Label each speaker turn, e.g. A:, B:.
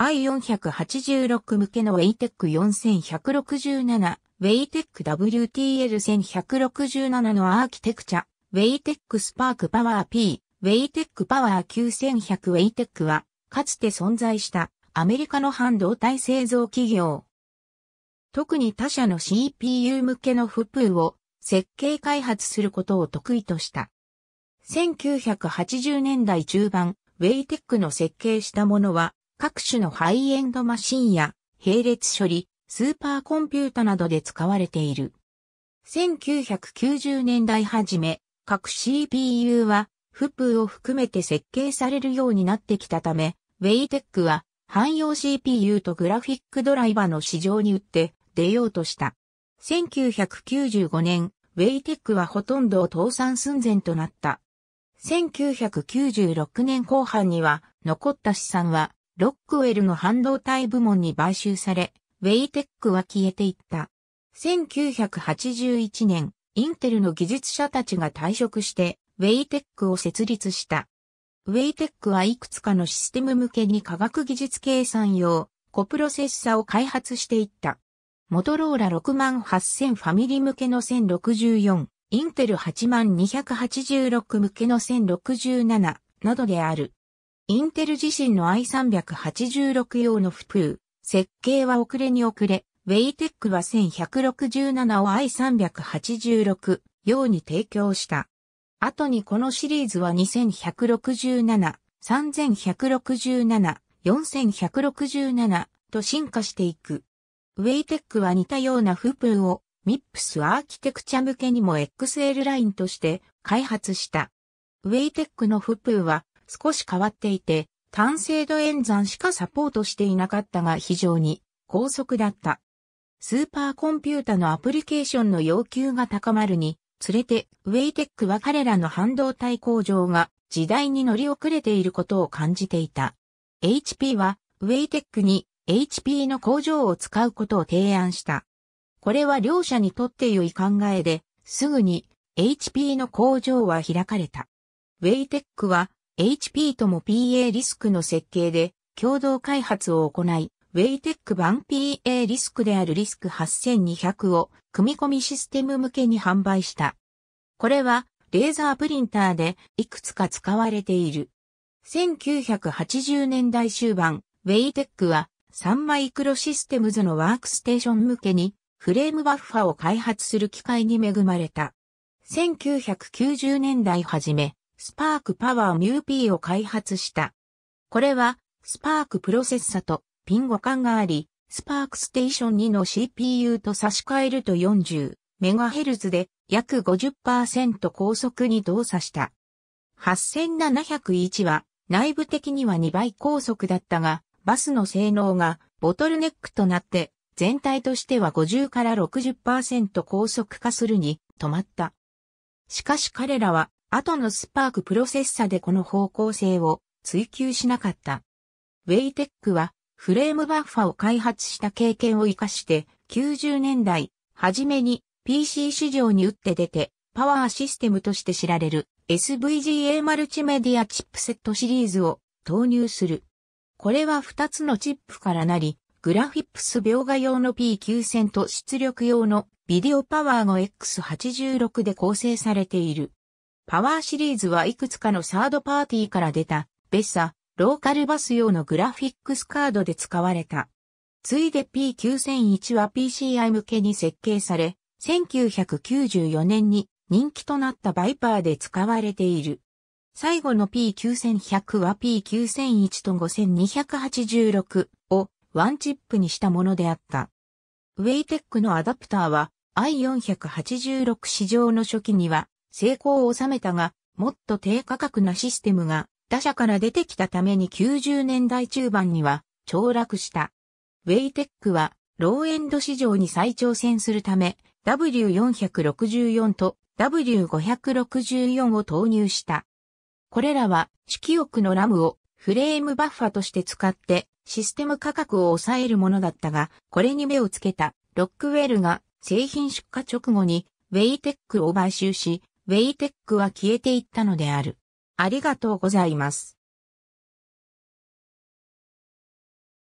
A: I486 向けのウェイテック4167、ウェイテック WTL1167 のアーキテクチャ、ウェイテックスパークパワー P、ウェイテックパワー9100ウェイテックは、かつて存在したアメリカの半導体製造企業。特に他社の CPU 向けのフプーを設計開発することを得意とした。1980年代中盤、ウェイテックの設計したものは各種のハイエンドマシンや並列処理、スーパーコンピュータなどで使われている。1990年代初め、各 CPU は、フプを含めて設計されるようになってきたため、ウェイテックは、汎用 CPU とグラフィックドライバーの市場に売って出ようとした。1995年、ウェイテックはほとんど倒産寸前となった。1996年後半には、残った資産はロックウェルの半導体部門に買収され、ウェイテックは消えていった。1981年、インテルの技術者たちが退職して、ウェイテックを設立した。ウェイテックはいくつかのシステム向けに科学技術計算用、コプロセッサを開発していった。モトローラ68000ファミリー向けの1064、インテル8286向けの1067などである。インテル自身の i386 用のフプー、設計は遅れに遅れ、ウェイテックは1167を i386 用に提供した。後にこのシリーズは2167、3167、4167と進化していく。ウェイテックは似たようなフプーを MIPS アーキテクチャ向けにも XL ラインとして開発した。ウェイテックのフプーは少し変わっていて、単精度演算しかサポートしていなかったが非常に高速だった。スーパーコンピュータのアプリケーションの要求が高まるに、つれてウェイテックは彼らの半導体工場が時代に乗り遅れていることを感じていた。HP はウェイテックに HP の工場を使うことを提案した。これは両者にとって良い考えで、すぐに HP の工場は開かれた。ウェイテックは HP とも PA リスクの設計で共同開発を行い、ウェイテック版 PA リスクであるリスク8200を組み込みシステム向けに販売した。これはレーザープリンターでいくつか使われている。1980年代終盤、ウェイテックは3マイクロシステムズのワークステーション向けにフレームバッファを開発する機会に恵まれた。1990年代初め、スパークパワーミューピーを開発した。これは、スパークプロセッサとピン互換があり、スパークステーション2の CPU と差し替えると 40MHz で約50%高速に動作した。8701は内部的には2倍高速だったが、バスの性能がボトルネックとなって全体としては50から60%高速化するに止まった。しかし彼らは後のスパークプロセッサでこの方向性を追求しなかった。ウェイテックはフレームバッファを開発した経験を活かして90年代初めに PC 市場に打って出てパワーシステムとして知られる SVGA マルチメディアチップセットシリーズを投入する。これは2つのチップからなり、グラフィックス描画用の P9000 と出力用のビデオパワーの X86 で構成されている。パワーシリーズはいくつかのサードパーティーから出た、ベッサ、ローカルバス用のグラフィックスカードで使われた。ついで P9001 は PCI 向けに設計され、1994年に人気となったバイパーで使われている。最後の P9100 は P9001 と5286をワンチップにしたものであった。ウェイテックのアダプターは i486 市場の初期には成功を収めたが、もっと低価格なシステムが他社から出てきたために90年代中盤には凋落した。ウェイテックはローエンド市場に再挑戦するため W464 と W564 を投入した。これらは色欲のラムをフレームバッファとして使ってシステム価格を抑えるものだったが、これに目をつけたロックウェルが製品出荷直後にウェイテックを買収し、ウェイテックは消えていったのである。ありがとうございます。